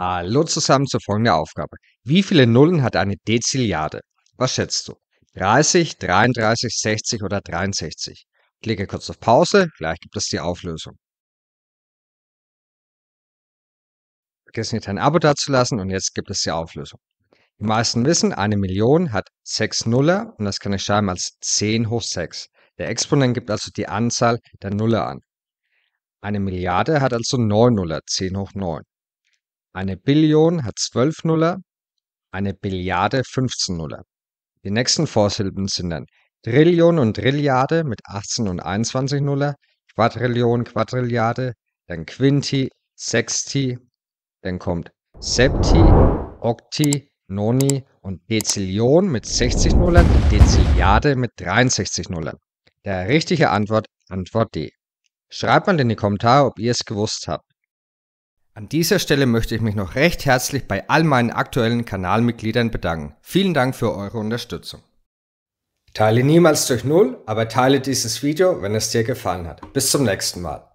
Hallo zusammen zur folgenden Aufgabe. Wie viele Nullen hat eine Deziliade? Was schätzt du? 30, 33, 60 oder 63? Klicke kurz auf Pause, gleich gibt es die Auflösung. Vergiss nicht ein Abo dazulassen und jetzt gibt es die Auflösung. Die meisten wissen, eine Million hat 6 Nuller und das kann ich schreiben als 10 hoch 6. Der Exponent gibt also die Anzahl der Nuller an. Eine Milliarde hat also 9 Nuller, 10 hoch 9. Eine Billion hat 12 Nuller, eine Billiarde 15 Nuller. Die nächsten Vorsilben sind dann Trillion und Trilliarde mit 18 und 21 Nuller, Quadrillion, Quadrilliarde, dann Quinti, Sexti, dann kommt Septi, Okti, Noni und Dezillion mit 60 Nullern, Dezilliarde mit 63 Nullern. Der richtige Antwort, Antwort D. Schreibt mal in die Kommentare, ob ihr es gewusst habt. An dieser Stelle möchte ich mich noch recht herzlich bei all meinen aktuellen Kanalmitgliedern bedanken. Vielen Dank für eure Unterstützung. Teile niemals durch Null, aber teile dieses Video, wenn es dir gefallen hat. Bis zum nächsten Mal.